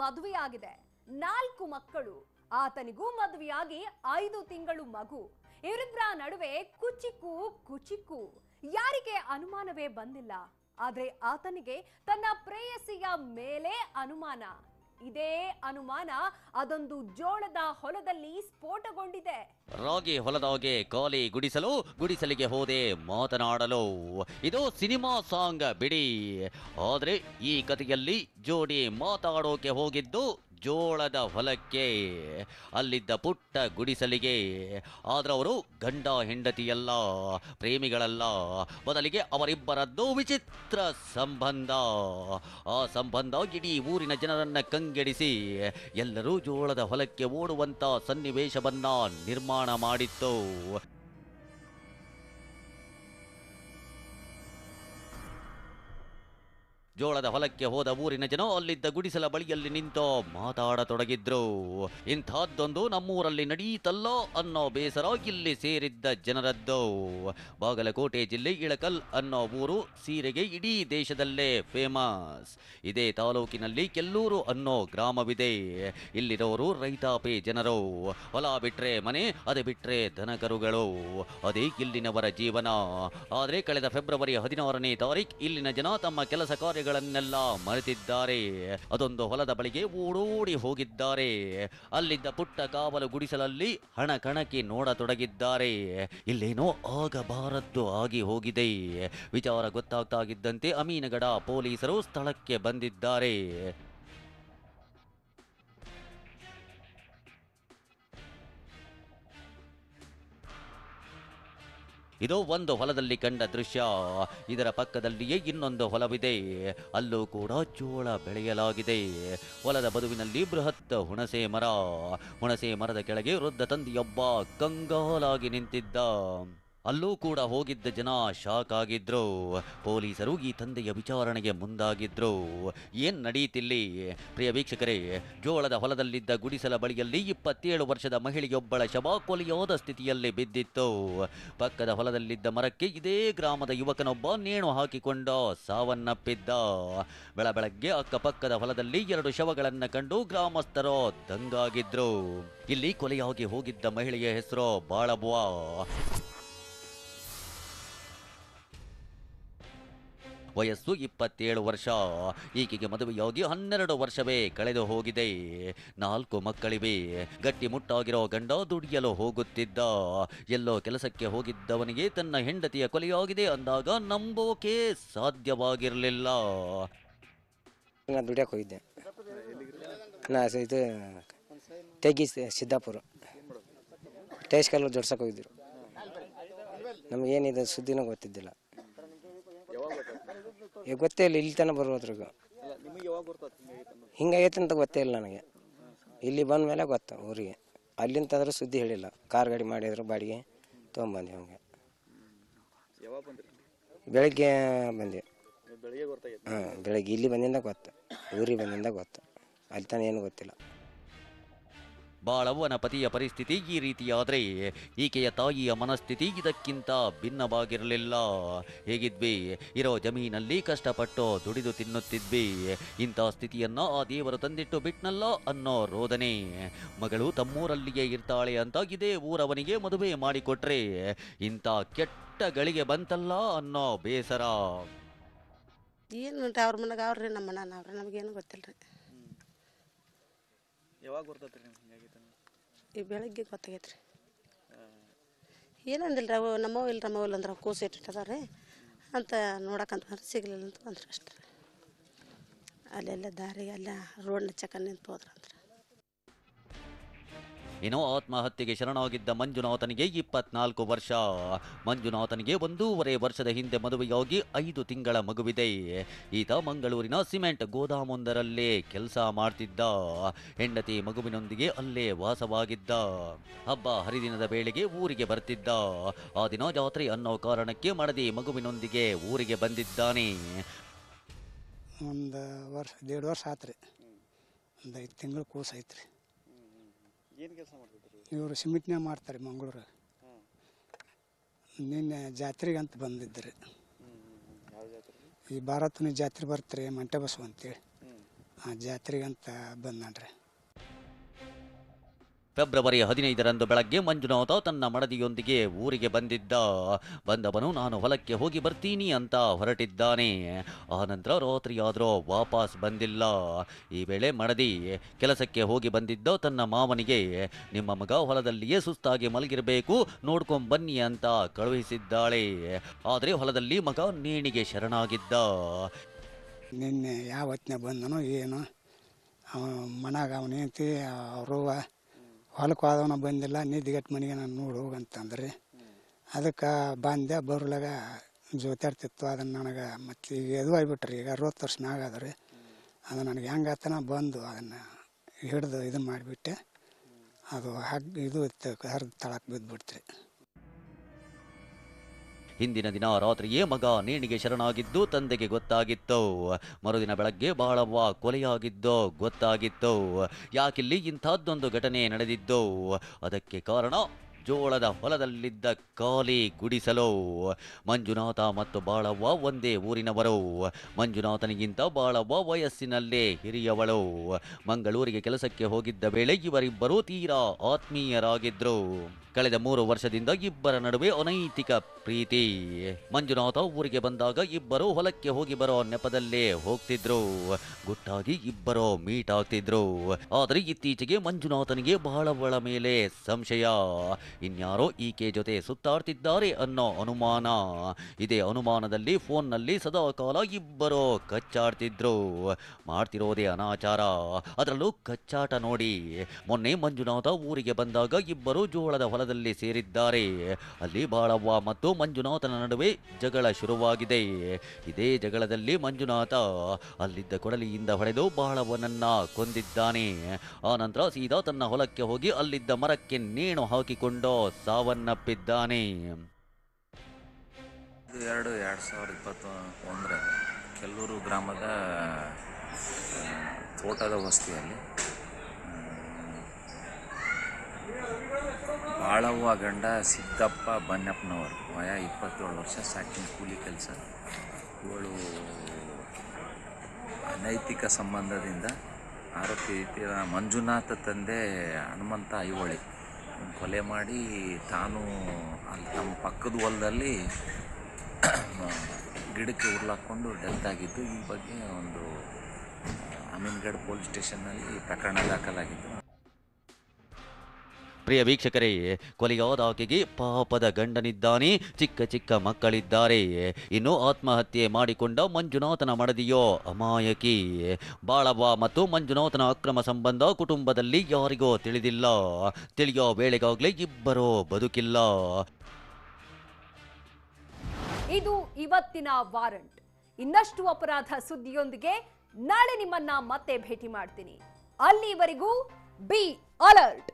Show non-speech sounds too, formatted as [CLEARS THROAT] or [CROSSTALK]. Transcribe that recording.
ಮದುವೆಯಾಗಿದೆ ನಾಲ್ಕು ಮಕ್ಕಳು ಆತನಿಗೂ ಮದುವೆಯಾಗಿ ಐದು ತಿಂಗಳು ಮಗು ಇವರಿಬ್ಬರ ನಡುವೆ ಕುಚಿಕು ಕುಚಿಕು ಯಾರಿಗೆ ಅನುಮಾನವೇ ಬಂದಿಲ್ಲ ಆದರೆ ಆತನಿಗೆ ತನ್ನ ಪ್ರೇಯಸಿಯ ಮೇಲೆ ಅನುಮಾನ ಇದೇ ಅನುಮಾನ ಅದೊಂದು ಜೋಳದ ಹೊಲದಲ್ಲಿ ಸ್ಫೋಟಗೊಂಡಿದೆ ರಾಗಿ ಹೊಲದಾಗೆ ಕಾಲಿ ಗುಡಿಸಲು ಗುಡಿಸಲಿಗೆ ಹೋದೆ ಮಾತನಾಡಲು ಇದು ಸಿನಿಮಾ ಸಾಂಗ್ ಬಿಡಿ ಆದರೆ ಈ ಕಥೆಯಲ್ಲಿ ಜೋಡಿ ಮಾತಾಡೋಕೆ ಹೋಗಿದ್ದು ಜೋಳದ ಹೊಲಕ್ಕೆ ಅಲ್ಲಿದ್ದ ಪುಟ್ಟ ಗುಡಿಸಲಿಗೆ ಆದ್ರೆ ಅವರು ಗಂಡ ಹೆಂಡತಿಯಲ್ಲ ಪ್ರೇಮಿಗಳಲ್ಲ ಬದಲಿಗೆ ಅವರಿಬ್ಬರದ್ದು ವಿಚಿತ್ರ ಸಂಬಂಧ ಆ ಸಂಬಂಧ ಇಡೀ ಊರಿನ ಜನರನ್ನು ಕಂಗೆಡಿಸಿ ಎಲ್ಲರೂ ಜೋಳದ ಹೊಲಕ್ಕೆ ಓಡುವಂಥ ಸನ್ನಿವೇಶವನ್ನು ನಿರ್ಮಾಣ ಮಾಡಿತ್ತು ಜೋಳದ ಹೊಲಕ್ಕೆ ಹೋದ ಊರಿನ ಜನ ಅಲ್ಲಿದ್ದ ಗುಡಿಸಲ ಬಳಿಯಲ್ಲಿ ನಿಂತು ಮಾತಾಡತೊಡಗಿದ್ರು ಇಂಥದ್ದೊಂದು ನಮ್ಮೂರಲ್ಲಿ ನಡೀತಲ್ಲ ಅನ್ನೋ ಬೇಸರ ಇಲ್ಲಿ ಸೇರಿದ್ದ ಜನರದ್ದು ಬಾಗಲಕೋಟೆ ಜಿಲ್ಲೆ ಇಳಕಲ್ ಅನ್ನೋ ಊರು ಸೀರೆಗೆ ಇಡೀ ದೇಶದಲ್ಲೇ ಫೇಮಸ್ ಇದೇ ತಾಲೂಕಿನಲ್ಲಿ ಕೆಲ್ಲೂರು ಅನ್ನೋ ಗ್ರಾಮವಿದೆ ಇಲ್ಲಿರೋರು ರೈತಾಪಿ ಜನರು ಹೊಲ ಬಿಟ್ರೆ ಮನೆ ಅದೇ ಬಿಟ್ರೆ ದನಕರುಗಳು ಅದೇ ಇಲ್ಲಿನವರ ಜೀವನ ಆದರೆ ಕಳೆದ ಫೆಬ್ರವರಿ ಹದಿನಾರನೇ ತಾರೀಕು ಇಲ್ಲಿನ ಜನ ತಮ್ಮ ಕೆಲಸ ಕಾರ್ಯಗಳು ವಿಷಯಗಳನ್ನೆಲ್ಲ ಮರೆತಿದ್ದಾರೆ ಅದೊಂದು ಹೊಲದ ಬಳಿಗೆ ಓಡೋಡಿ ಹೋಗಿದ್ದಾರೆ ಅಲ್ಲಿದ್ದ ಪುಟ್ಟ ಕಾವಲು ಗುಡಿಸಲಲ್ಲಿ ಹಣ ಕಣಕಿ ನೋಡತೊಡಗಿದ್ದಾರೆ ಇಲ್ಲೇನೋ ಆಗಬಾರದ್ದು ಆಗಿ ಹೋಗಿದೆ ವಿಚಾರ ಗೊತ್ತಾಗ್ತಾ ಇದ್ದಂತೆ ಅಮೀನಗಡ ಪೊಲೀಸರು ಸ್ಥಳಕ್ಕೆ ಬಂದಿದ್ದಾರೆ ಇದು ಒಂದು ಹೊಲದಲ್ಲಿ ಕಂಡ ದೃಶ್ಯ ಇದರ ಪಕ್ಕದಲ್ಲಿಯೇ ಇನ್ನೊಂದು ಹೊಲವಿದೆ ಅಲ್ಲೂ ಕೂಡ ಜೋಳ ಬೆಳೆಯಲಾಗಿದೆ ಹೊಲದ ಬದುವಿನಲ್ಲಿ ಬೃಹತ್ ಹುಣಸೆ ಮರ ಹುಣಸೆ ಮರದ ಕೆಳಗೆ ವೃದ್ಧ ತಂದಿಯೊಬ್ಬ ಕಂಗಾಲಾಗಿ ನಿಂತಿದ್ದ ಅಲ್ಲೂ ಕೂಡ ಹೋಗಿದ್ದ ಜನ ಶಾಕ್ ಆಗಿದ್ರು ಪೊಲೀಸರು ಈ ತಂದೆಯ ವಿಚಾರಣೆಗೆ ಮುಂದಾಗಿದ್ರು ಏನು ನಡೀತಿಲ್ಲಿ ಪ್ರಿಯ ವೀಕ್ಷಕರೇ ಜೋಳದ ಹೊಲದಲ್ಲಿದ್ದ ಗುಡಿಸಲ ಬಳಿಯಲ್ಲಿ ಇಪ್ಪತ್ತೇಳು ವರ್ಷದ ಮಹಿಳೆಯೊಬ್ಬಳ ಶವ ಕೊಲೆಯೋದ ಸ್ಥಿತಿಯಲ್ಲಿ ಬಿದ್ದಿತ್ತು ಪಕ್ಕದ ಹೊಲದಲ್ಲಿದ್ದ ಮರಕ್ಕೆ ಇದೇ ಗ್ರಾಮದ ಯುವಕನೊಬ್ಬ ನೇಣು ಹಾಕಿಕೊಂಡ ಸಾವನ್ನಪ್ಪಿದ್ದ ಬೆಳಬೆಳಗ್ಗೆ ಅಕ್ಕಪಕ್ಕದ ಹೊಲದಲ್ಲಿ ಎರಡು ಶವಗಳನ್ನು ಕಂಡು ಗ್ರಾಮಸ್ಥರು ದಂಗಾಗಿದ್ರು ಇಲ್ಲಿ ಕೊಲೆಯಾಗಿ ಹೋಗಿದ್ದ ಮಹಿಳೆಯ ಹೆಸರು ಬಾಳಬುವ ವಯಸ್ಸು ಇಪ್ಪತ್ತೇಳು ವರ್ಷ ಈಕೆಗೆ ಮದುವೆಯಾಗಿ ಹನ್ನೆರಡು ವರ್ಷವೇ ಕಳೆದು ಹೋಗಿದೆ ನಾಲ್ಕು ಮಕ್ಕಳಿವೆ ಮುಟ್ಟಾಗಿರೋ ಗಂಡ ದುಡಿಯಲು ಹೋಗುತ್ತಿದ್ದ ಎಲ್ಲೋ ಕೆಲಸಕ್ಕೆ ಹೋಗಿದ್ದವನಿಗೆ ತನ್ನ ಹೆಂಡತಿಯ ಕೊಲೆಯಾಗಿದೆ ಅಂದಾಗ ನಂಬೋಕೆ ಸಾಧ್ಯವಾಗಿರಲಿಲ್ಲ ನಾನು ದುಡಿಯಕ್ಕೆ ಹೋಗಿದ್ದೆ ಇದು ಸಿದ್ದಾಪುರ ಟೇಸ್ಟ್ ಜೋಡ್ಸಕ್ಕೆ ಹೋಗಿದ್ದರು ನಮಗೇನಿದೆ ಸುದ್ದಿನೂ ಗೊತ್ತಿದ್ದಿಲ್ಲ ಈಗ ಗೊತ್ತೇ ಇಲ್ಲ ಇಲ್ಲಿ ತನಕ ಬರೋದ್ರಾಗ ಹಿಂಗಾಗೈತೆ ಅಂತ ಗೊತ್ತೇ ಇಲ್ಲ ನನಗೆ ಇಲ್ಲಿ ಬಂದ ಮೇಲೆ ಗೊತ್ತು ಊರಿಗೆ ಅಲ್ಲಿಂತಾದ್ರೂ ಸುದ್ದಿ ಹೇಳಿಲ್ಲ ಕಾರ್ ಗಾಡಿ ಮಾಡಿದ್ರು ಬಾಡಿಗೆ ತೊಗೊಂಬಂದೆ ಹಂಗೆ ಬೆಳಗ್ಗೆ ಬಂದೆ ಹಾಂ ಬೆಳಗ್ಗೆ ಇಲ್ಲಿ ಬಂದಿಂದ ಗೊತ್ತು ಊರಿಗೆ ಬಂದಿಂದ ಗೊತ್ತು ಅಲ್ಲಿ ತನಕ ಏನು ಗೊತ್ತಿಲ್ಲ ಬಾಳವ್ವನ ಪತಿಯ ಪರಿಸ್ಥಿತಿ ಈ ರೀತಿಯಾದರೆ ಈಕೆಯ ತಾಯಿಯ ಮನಸ್ಥಿತಿ ಇದಕ್ಕಿಂತ ಭಿನ್ನವಾಗಿರಲಿಲ್ಲ ಹೇಗಿದ್ವಿ ಇರೋ ಜಮೀನಲ್ಲಿ ಕಷ್ಟಪಟ್ಟು ದುಡಿದು ತಿನ್ನುತ್ತಿದ್ವಿ ಇಂಥ ಸ್ಥಿತಿಯನ್ನು ಆ ದೇವರು ತಂದಿಟ್ಟು ಬಿಟ್ನಲ್ಲ ಅನ್ನೋ ರೋದನೆ ಮಗಳು ತಮ್ಮೂರಲ್ಲಿಯೇ ಇರ್ತಾಳೆ ಅಂತ ಇದೇ ಊರವನಿಗೆ ಮದುವೆ ಮಾಡಿಕೊಟ್ರೆ ಇಂಥ ಕೆಟ್ಟ ಗಳಿಗೆ ಬಂತಲ್ಲ ಅನ್ನೋ ಬೇಸರ ಏನು ಅವ್ರ ಮನೆಗೆ ಅವ್ರಿ ನಮ್ಮ ಮನ ಅವ್ರಿ ನಮಗೇನು ಗೊತ್ತಿಲ್ಲ ರೀ ಯಾವಾಗ ಬರ್ತೈತ್ರಿ ನಿಮ್ಗೆ ಹಿಂಗಾಗೈತೆ ಈ ಬೆಳಗ್ಗೆ ಗೊತ್ತಾಗೈತೆ ರೀ ಏನಂದಿಲ್ಲ ಅವು ನಮ್ಮವು ಇಲ್ಲ ನಮ್ಮವು ಇಲ್ಲ ಅಂದ್ರೆ ಕೂಸು ಇಟ್ಟಿಟ್ಟದ ರೀ ಅಂತ ನೋಡಕ್ಕಂತ ಬಂದ್ರೆ ಸಿಗಲಿಲ್ಲ ಅಂತ ಬಂದ್ರೆ ಅಷ್ಟೇ ಅಲ್ಲೆಲ್ಲ ದಾರಿ ಎಲ್ಲ ರೋಡ್ನ ಚಕ್ಕ ನಿಂತು ಹೋದ್ರಂತ್ರಿ ಏನೋ ಆತ್ಮಹತ್ಯೆಗೆ ಶರಣಾಗಿದ್ದ ಮಂಜುನಾಥನಿಗೆ ಇಪ್ಪತ್ನಾಲ್ಕು ವರ್ಷ ಮಂಜುನಾಥನಿಗೆ ಒಂದೂವರೆ ವರ್ಷದ ಹಿಂದೆ ಮದುವೆಯಾಗಿ ಐದು ತಿಂಗಳ ಮಗುವಿದೆ ಈತ ಮಂಗಳೂರಿನ ಸಿಮೆಂಟ್ ಗೋದಾಮೊಂದರಲ್ಲೇ ಕೆಲಸ ಮಾಡ್ತಿದ್ದ ಹೆಂಡತಿ ಮಗುವಿನೊಂದಿಗೆ ಅಲ್ಲೇ ವಾಸವಾಗಿದ್ದ ಹಬ್ಬ ಹರಿದಿನದ ವೇಳೆಗೆ ಊರಿಗೆ ಬರ್ತಿದ್ದ ಆ ದಿನ ಜಾತ್ರೆ ಅನ್ನೋ ಕಾರಣಕ್ಕೆ ಮಡದಿ ಮಗುವಿನೊಂದಿಗೆ ಊರಿಗೆ ಬಂದಿದ್ದಾನೆ ಒಂದು ವರ್ಷ ದೇಡ್ ವರ್ಷ ಆತ್ರಿ ಒಂದು ಐದು ತಿಂಗಳು ಕೂಸೈತ್ರಿ ಇವರು ಸಿಮೆಂಟ್ನೇ ಮಾಡ್ತಾರೆ ಮಂಗಳೂರು ನಿನ್ನೆ ಜಾತ್ರೆಗೆ ಅಂತ ಬಂದಿದ್ದರು ಈ ಭಾರತನ ಜಾತ್ರೆ ಬರ್ತಾರೆ ಮಂಟೆ ಬಸವ ಅಂತೇಳಿ ಆ ಜಾತ್ರೆಗೆ ಅಂತ ಬಂದ್ರೆ ಫೆಬ್ರವರಿ ಹದಿನೈದರಂದು ಬೆಳಗ್ಗೆ ಮಂಜುನಾಥ ತನ್ನ ಮಡದಿಯೊಂದಿಗೆ ಊರಿಗೆ ಬಂದಿದ್ದ ಬಂದವನು ನಾನು ಹೊಲಕ್ಕೆ ಹೋಗಿ ಬರ್ತೀನಿ ಅಂತ ಹೊರಟಿದ್ದಾನೆ ಆನಂತರ ರಾತ್ರಿ ಆದರೂ ವಾಪಸ್ ಬಂದಿಲ್ಲ ಈ ವೇಳೆ ಮಡದಿ ಕೆಲಸಕ್ಕೆ ಹೋಗಿ ಬಂದಿದ್ದ ತನ್ನ ಮಾವನಿಗೆ ನಿಮ್ಮ ಮಗ ಹೊಲದಲ್ಲಿಯೇ ಸುಸ್ತಾಗಿ ಮಲಗಿರಬೇಕು ನೋಡ್ಕೊಂಡು ಬನ್ನಿ ಅಂತ ಕಳುಹಿಸಿದ್ದಾಳೆ ಆದರೆ ಹೊಲದಲ್ಲಿ ಮಗ ನೇಣಿಗೆ ಶರಣಾಗಿದ್ದ ನಿನ್ನೆ ಯಾವತ್ತಿನ ಬಂದನು ಏನು ಮನಾಗ ಅವನೇಂತಿ ಅವರು ಹೊಲಕ್ಕೆ ಹೋದವನ ಬಂದಿಲ್ಲ ನಿದ್ದೆಗಟ್ಟು ಮನೆಗೆ ನಾನು ನೋಡಿ ಹೋಗಂತಂದ್ರಿ ಅದಕ್ಕೆ ಬಂದೆ ಬರ್ಲಾಗ ಜೋತಾಡ್ತಿತ್ತು ಅದನ್ನು ನನಗೆ ಮತ್ತು ಈಗ ಎದು ಆಗಿಬಿಟ್ರಿ ಈಗ ಅರವತ್ತು ವರ್ಷ ಮ್ಯಾಗಾದ್ರಿ ಅದು ನನಗೆ ಹೆಂಗಾತನ ಬಂದು ಅದನ್ನು ಹಿಡಿದು ಇದನ್ನು ಮಾಡಿಬಿಟ್ಟೆ ಅದು ಹಗ್ ಇದು ಹರಿದು ತಳಕ್ಕೆ ಬಿದ್ದುಬಿಡ್ತ್ರಿ ಹಿಂದಿನ ದಿನ ರಾತ್ರಿಯೇ ಮಗ ನೇಣಿಗೆ ಶರಣಾಗಿದ್ದು ತಂದೆಗೆ ಗೊತ್ತಾಗಿತ್ತು ಮರುದಿನ ಬೆಳಗ್ಗೆ ಬಾಳವ್ವ ಕೊಲೆಯಾಗಿದ್ದೋ ಗೊತ್ತಾಗಿತ್ತು ಯಾಕಿಲ್ಲಿ ಇಂಥದ್ದೊಂದು ಘಟನೆ ನಡೆದಿದ್ದು ಅದಕ್ಕೆ ಕಾರಣ ಜೋಳದ ಹೊಲದಲ್ಲಿದ್ದ ಖಾಲಿ ಗುಡಿಸಲು ಮಂಜುನಾಥ ಮತ್ತು ಬಾಳವ್ವ ಒಂದೇ ಊರಿನವರು ಮಂಜುನಾಥನಿಗಿಂತ ಬಾಳವ್ವ ವಯಸ್ಸಿನಲ್ಲೇ ಹಿರಿಯವಳು ಮಂಗಳೂರಿಗೆ ಕೆಲಸಕ್ಕೆ ಹೋಗಿದ್ದ ವೇಳೆ ಇವರಿಬ್ಬರೂ ತೀರಾ ಆತ್ಮೀಯರಾಗಿದ್ದರು ಕಳೆದ ಮೂರು ವರ್ಷದಿಂದ ಇಬ್ಬರ ನಡುವೆ ಅನೈತಿಕ ಪ್ರೀತಿ ಮಂಜುನಾಥ ಊರಿಗೆ ಬಂದಾಗ ಇಬ್ಬರು ಹೊಲಕ್ಕೆ ಹೋಗಿ ಬರೋ ನೆಪದಲ್ಲೇ ಹೋಗ್ತಿದ್ರು ಗುಟ್ಟಾಗಿ ಇಬ್ಬರು ಮೀಟ್ ಆಗ್ತಿದ್ರು ಆದರೆ ಇತ್ತೀಚೆಗೆ ಮಂಜುನಾಥನಿಗೆ ಬಹಳ ಒಳ ಮೇಲೆ ಸಂಶಯ ಇನ್ಯಾರೋ ಈಕೆ ಜೊತೆ ಸುತ್ತಾಡ್ತಿದ್ದಾರೆ ಅನ್ನೋ ಅನುಮಾನ ಇದೇ ಅನುಮಾನದಲ್ಲಿ ಫೋನ್ನಲ್ಲಿ ಸದಾ ಕಾಲ ಇಬ್ಬರು ಕಚ್ಚಾಡ್ತಿದ್ರು ಮಾಡ್ತಿರೋದೇ ಅನಾಚಾರ ಅದರಲ್ಲೂ ಕಚ್ಚಾಟ ನೋಡಿ ಮೊನ್ನೆ ಮಂಜುನಾಥ ಊರಿಗೆ ಬಂದಾಗ ಇಬ್ಬರು ಜೋಳದ ಹೊಲದಲ್ಲಿ ಸೇರಿದ್ದಾರೆ ಅಲ್ಲಿ ಬಾಳವ್ವ ಮತ್ತು ಮಂಜುನಾಥನ ನಡುವೆ ಜಗಳ ಶುರುವಾಗಿದೆ ಇದೇ ಜಗಳದಲ್ಲಿ ಮಂಜುನಾಥ ಅಲ್ಲಿದ್ದ ಕೊಡಲಿಯಿಂದ ಹೊಡೆದು ಬಾಳವನನ್ನ ಕೊಂದಿದ್ದಾನೆ ಆ ನಂತರ ಸೀದಾ ತನ್ನ ಹೊಲಕ್ಕೆ ಹೋಗಿ ಅಲ್ಲಿದ್ದ ಮರಕ್ಕೆ ನೇಣು ಹಾಕಿಕೊಂಡು ಸಾವನ್ನಪ್ಪಿದ್ದಾನೆ ಎರಡು ಎರಡು ಸಾವಿರದ ಒಂದರ ಗ್ರಾಮದ ತೋಟದ ವಸ್ತಿಯಲ್ಲಿ ಆಳವ್ವ ಗಂಡ ಸಿದ್ದಪ್ಪ ಬನ್ನಪ್ಪನವರು ವಯ ಇಪ್ಪತ್ತೇಳು ವರ್ಷ ಸಾಕಿನ ಕೂಲಿ ಕೆಲಸ ಇವಳು ಅನೈತಿಕ ಸಂಬಂಧದಿಂದ ಆರೋಪಿ ಮಂಜುನಾಥ ತಂದೆ ಹನುಮಂತ ಐಹೊಳೆ ಕೊಲೆ ಮಾಡಿ ತಾನು ಅಲ್ಲಿ ತಮ್ಮ ಪಕ್ಕದ ಹೊಲದಲ್ಲಿ [CLEARS THROAT] ಗಿಡಕ್ಕೆ ಉರ್ಲಾಕ್ಕೊಂಡು ಡೆತ್ ಆಗಿದ್ದು ಈ ಬಗ್ಗೆ ಒಂದು ಅಮೀನ್ಗಢ ಪೊಲೀಸ್ ಸ್ಟೇಷನ್ನಲ್ಲಿ ಪ್ರಕರಣ ದಾಖಲಾಗಿತ್ತು ಪ್ರಿಯ ವೀಕ್ಷಕರೇ ಕೊಲೆಯಾದಾಕೆಗೆ ಪಾಪದ ಗಂಡನಿದ್ದಾನೆ ಚಿಕ್ಕ ಚಿಕ್ಕ ಮಕ್ಕಳಿದ್ದಾರೆ ಇನ್ನು ಆತ್ಮಹತ್ಯೆ ಮಾಡಿಕೊಂಡ ಮಂಜುನಾಥನ ಮಡದಿಯೋ ಅಮಾಯಕಿ ಬಾಳವ ಮತ್ತು ಮಂಜುನಾಥನ ಅಕ್ರಮ ಸಂಬಂಧ ಕುಟುಂಬದಲ್ಲಿ ಯಾರಿಗೋ ತಿಳಿದಿಲ್ಲ ತಿಳಿಯೋ ವೇಳೆಗಾಗಲೇ ಇಬ್ಬರೂ ಬದುಕಿಲ್ಲ ಇದು ಇವತ್ತಿನ ವಾರಂಟ್ ಇನ್ನಷ್ಟು ಅಪರಾಧ ಸುದ್ದಿಯೊಂದಿಗೆ ನಾಳೆ ನಿಮ್ಮನ್ನ ಮತ್ತೆ ಭೇಟಿ ಮಾಡ್ತೀನಿ ಅಲ್ಲಿವರೆಗೂ ಬಿ ಅಲರ್ಟ್